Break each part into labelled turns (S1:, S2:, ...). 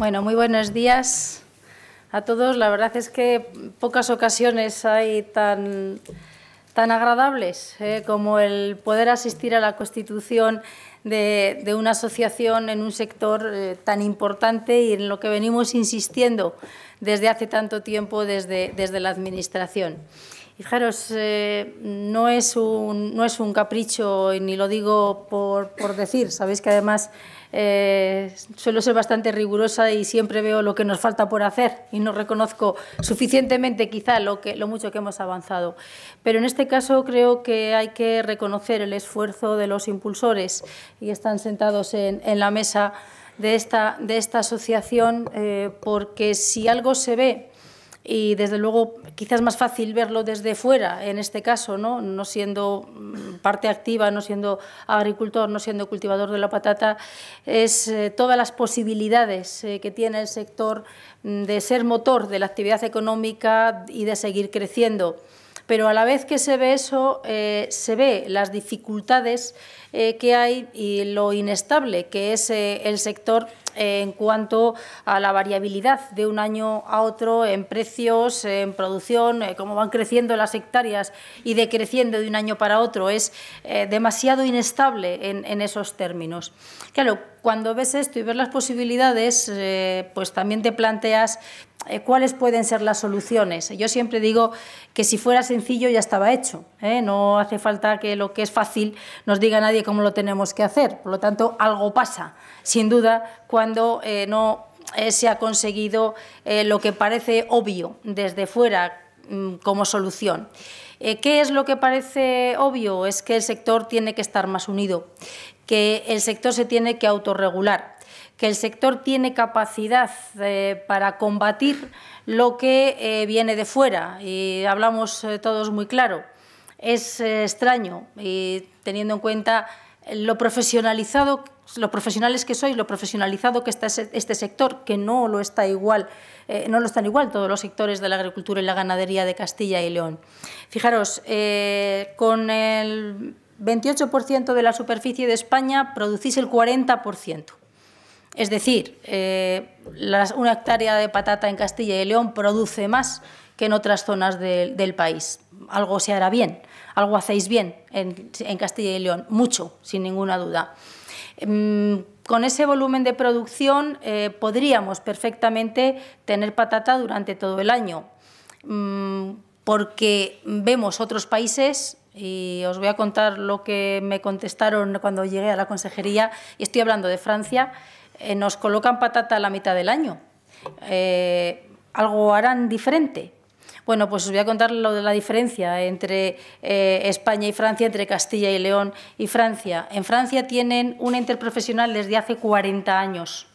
S1: Bueno, muy buenos días a todos. La verdad es que pocas ocasiones hay tan, tan agradables eh, como el poder asistir a la constitución de, una asociación en un sector eh, tan importante y en lo que venimos insistiendo desde hace tanto tiempo desde, desde la Administración. Fijaros, eh, no, es un, no es un capricho y ni lo digo por, decir. Sabéis que además eh, suelo ser bastante rigurosa y siempre veo lo que nos falta por hacer y no reconozco suficientemente quizá lo, que, lo mucho que hemos avanzado. Pero en este caso creo que hay que reconocer el esfuerzo de los impulsores y están sentados en, la mesa de esta, de esta asociación eh, porque si algo se ve y desde luego quizás más fácil verlo desde fuera, en este caso, ¿no? no siendo mm, parte activa, no siendo agricultor, no siendo cultivador de la patata, es eh, todas las posibilidades eh, que tiene el sector mm, de ser motor de la actividad económica y de seguir creciendo pero a la vez que se ve eso, eh, se ve las dificultades que hay y lo inestable que es el sector en cuanto a la variabilidad de un año a otro en precios, en producción, eh, cómo van creciendo las hectáreas y decreciendo de un año para otro, es eh, demasiado inestable en, esos términos. Claro, cuando ves esto y ves las posibilidades, eh, pues también te planteas cuáles pueden ser las soluciones. Yo siempre digo que si fuera sencillo ya estaba hecho. No hace falta que lo que es fácil nos diga nadie cómo lo tenemos que hacer. Por lo tanto, algo pasa, sin duda, cuando eh, no eh, se ha conseguido eh, lo que parece obvio desde fuera mm, como solución. ¿Qué es lo que parece obvio? Es que el sector tiene que estar más unido, que el sector se tiene que autorregular, que el sector tiene capacidad para combatir lo que viene de fuera. Y hablamos todos muy claro. Es extraño, teniendo en cuenta lo profesionalizado, los profesionales que sois, lo profesionalizado que está este sector, que no lo está igual, eh, no lo están igual todos los sectores de la agricultura y la ganadería de Castilla y León. Fijaros, eh, con el 28% de la superficie de España producís el 40%. Es decir, eh, una hectárea de patata en Castilla y León produce más que en otras zonas del país. Algo se hará bien, algo hacéis bien en, Castilla y León, mucho, sin ninguna duda. Mm, con ese volumen de producción eh, podríamos perfectamente tener patata durante todo el año, mm, porque vemos otros países y os voy a contar lo que me contestaron cuando llegué a la consejería, y estoy hablando de Francia, eh, nos colocan patata a la mitad del año. Eh, algo harán diferente. Bueno, pues os voy a contar lo de la diferencia entre eh, España y Francia, entre Castilla y León y Francia. En Francia tienen una interprofesional desde hace 40 años.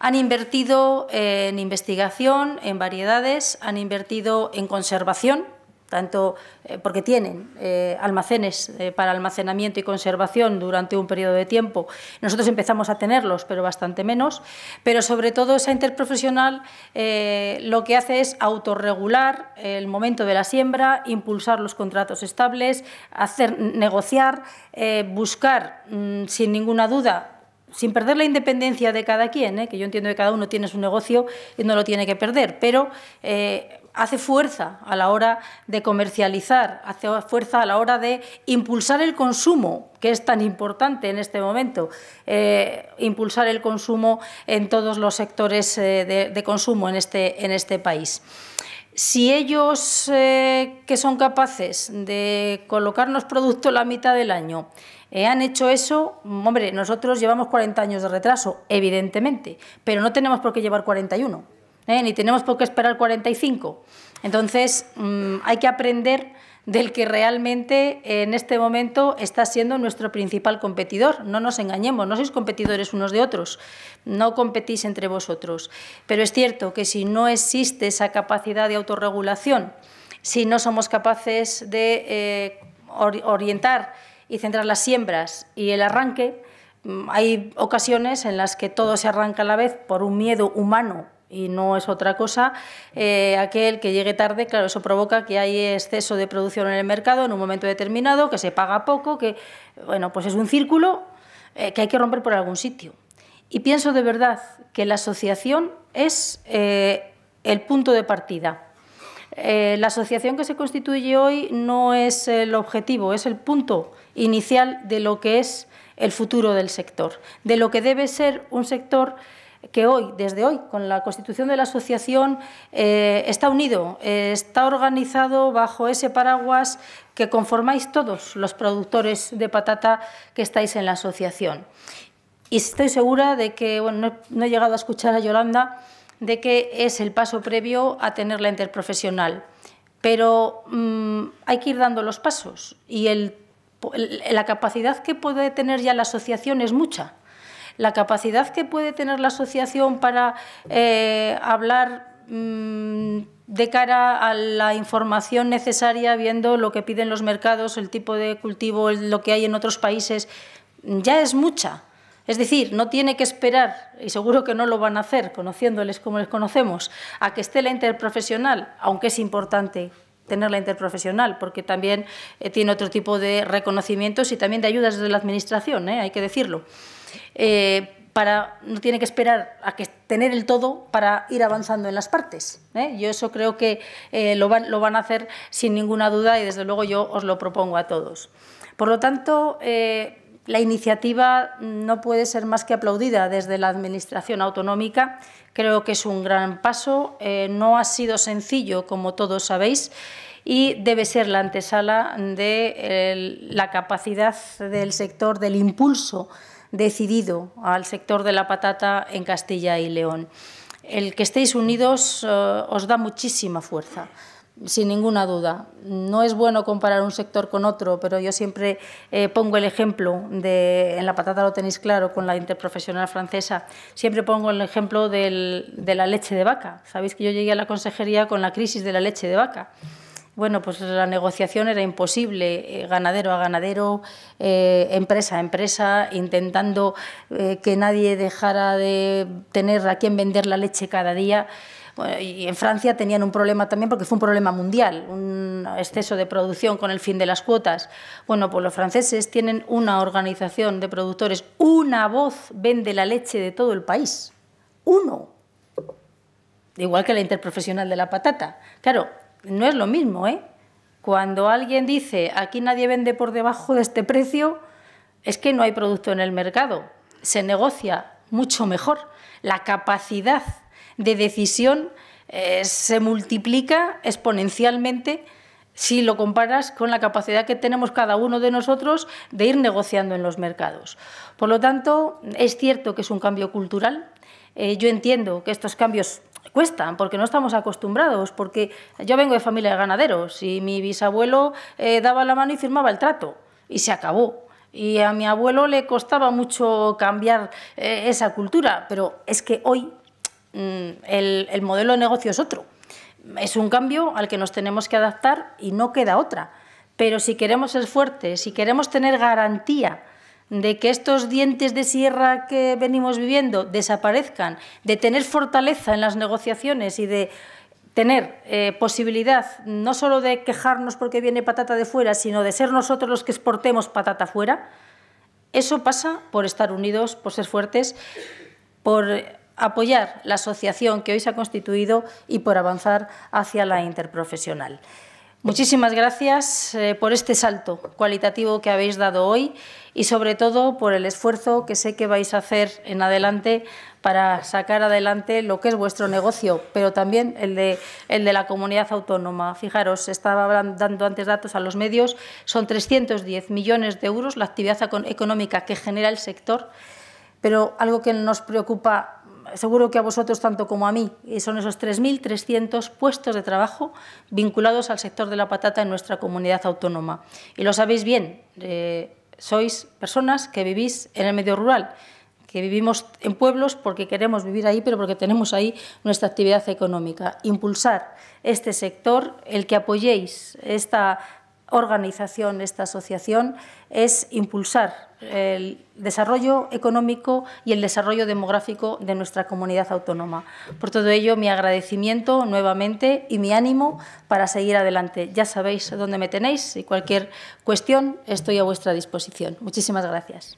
S1: Han invertido en investigación, en variedades, han invertido en conservación, tanto eh, porque tienen eh, almacenes eh, para almacenamiento y conservación durante un periodo de tiempo. Nosotros empezamos a tenerlos, pero bastante menos, pero sobre todo esa interprofesional lo que hace es autorregular el momento de la siembra, impulsar los contratos estables, hacer, negociar, buscar mm, sin ninguna duda sin perder la independencia de cada quien, que yo entiendo que cada uno tiene su negocio y no lo tiene que perder, pero hace fuerza a la hora de comercializar, hace fuerza a la hora de impulsar el consumo, que es tan importante en este momento, eh, impulsar el consumo en todos los sectores eh, de, consumo en este, en este país. Si ellos eh, que son capaces de colocarnos producto la mitad del año han hecho eso, hombre, nosotros llevamos 40 años de retraso, evidentemente, pero no tenemos por qué llevar 41. ¿eh? ni tenemos por qué esperar 45. Entonces, mm, hay que aprender del que realmente en este momento está siendo nuestro principal competidor. No nos engañemos, no sois competidores unos de otros, no competís entre vosotros. Pero es cierto que si no existe esa capacidad de autorregulación, si no somos capaces de eh, orientar y centrar las siembras y el arranque, mm, hay ocasiones en las que todo se arranca a la vez por un miedo humano y no es otra cosa. Eh, aquel que llegue tarde, claro, eso provoca que hay exceso de producción en el mercado en un momento determinado, que se paga poco, que, bueno, pues es un círculo eh, que hay que romper por algún sitio. Y pienso de verdad que la asociación es eh, el punto de partida. la asociación que se constituye hoy no es el objetivo, es el punto inicial de lo que es el futuro del sector, de lo que debe ser un sector que hoy, desde hoy, con la constitución de la asociación, eh, está unido, eh, está organizado bajo ese paraguas que conformáis todos los productores de patata que estáis en la asociación. Y estoy segura de que, bueno, no, he llegado a escuchar a Yolanda, de que es el paso previo a tener la interprofesional. Pero mm, hay que ir dando los pasos y la capacidad que puede tener ya la asociación es mucha la capacidad que puede tener la asociación para eh, hablar mm, de cara a la información necesaria, viendo lo que piden los mercados, el tipo de cultivo, lo que hay en otros países, ya es mucha. Es decir, no tiene que esperar, y seguro que no lo van a hacer, conociéndoles como les conocemos, a que esté la interprofesional, aunque es importante tener la interprofesional, porque también eh, tiene otro tipo de reconocimientos y también de ayudas de la Administración, ¿eh? hay que decirlo. Eh, para, no tiene que esperar a que tener el todo para ir avanzando en las partes. ¿eh? Yo eso creo que eh, lo, van, a hacer sin ninguna duda y desde luego yo os lo propongo a todos. Por lo tanto, la iniciativa no puede ser más que aplaudida desde la Administración autonómica. Creo que es un gran paso. no ha sido sencillo, como todos sabéis y debe ser la antesala de la capacidad del sector, del impulso decidido al sector de la patata en Castilla y León. El que estéis unidos eh, os da muchísima fuerza sin ninguna duda. No es bueno comparar un sector con otro, pero yo siempre eh, pongo el ejemplo de, en la patata lo tenéis claro, con la interprofesional francesa, siempre pongo el ejemplo de la leche de vaca. Sabéis que yo llegué a la consejería con la crisis de la leche de vaca. Bueno, pues la negociación era imposible, eh, ganadero a ganadero, eh, empresa a empresa, intentando eh, que nadie dejara de tener a quien vender la leche cada día. y en Francia tenían un problema también porque fue un problema mundial, un exceso de producción con el fin de las cuotas. Bueno, pues los franceses tienen una organización de productores, una voz vende la leche de todo el país, uno. Igual que la interprofesional de la patata. Claro, no es lo mismo, ¿eh? Cuando alguien dice, aquí nadie vende por debajo de este precio, es que no hay producto en el mercado. Se negocia mucho mejor. La capacidad de decisión eh, se multiplica exponencialmente si lo comparas con la capacidad que tenemos cada uno de nosotros de ir negociando en los mercados. Por lo tanto, es cierto que es un cambio cultural. Eh, yo entiendo que estos cambios cuestan, porque no estamos acostumbrados, porque yo vengo de familia de ganaderos y mi bisabuelo eh, daba la mano y firmaba el trato y se acabó. Y a mi abuelo le costaba mucho cambiar eh, esa cultura, pero es que hoy mm, el, el modelo de negocio es otro. Es un cambio al que nos tenemos que adaptar y no queda otra. Pero si queremos ser fuertes, si queremos tener garantía, de que estos dientes de sierra que venimos viviendo desaparezcan, de tener fortaleza en las negociaciones y de tener eh, posibilidad no solo de quejarnos porque viene patata de fuera, sino de ser nosotros los que exportemos patata fuera, eso pasa por estar unidos, por ser fuertes, por apoyar la asociación que hoy se ha constituido y por avanzar hacia la interprofesional. Muchísimas gracias eh, por este salto cualitativo que habéis dado hoy y sobre todo por el esfuerzo que sé que vais a hacer en adelante para sacar adelante lo que es vuestro negocio, pero también el de, el de la comunidad autónoma. Fijaros, estaba dando antes datos a los medios, son 310 millones de euros la actividad económica que genera el sector, pero algo que nos preocupa seguro que a vosotros tanto como a mí, son esos 3.300 puestos de trabajo vinculados al sector de la patata en nuestra comunidad autónoma. Y lo sabéis bien, eh, sois personas que vivís en el medio rural, que vivimos en pueblos porque queremos vivir ahí, pero porque tenemos ahí nuestra actividad económica. Impulsar este sector, el que apoyéis esta organización, esta asociación, es impulsar el desarrollo económico y el desarrollo demográfico de nuestra comunidad autónoma. Por todo ello, mi agradecimiento nuevamente y mi ánimo para seguir adelante. Ya sabéis dónde me tenéis y cualquier cuestión estoy a vuestra disposición. Muchísimas gracias.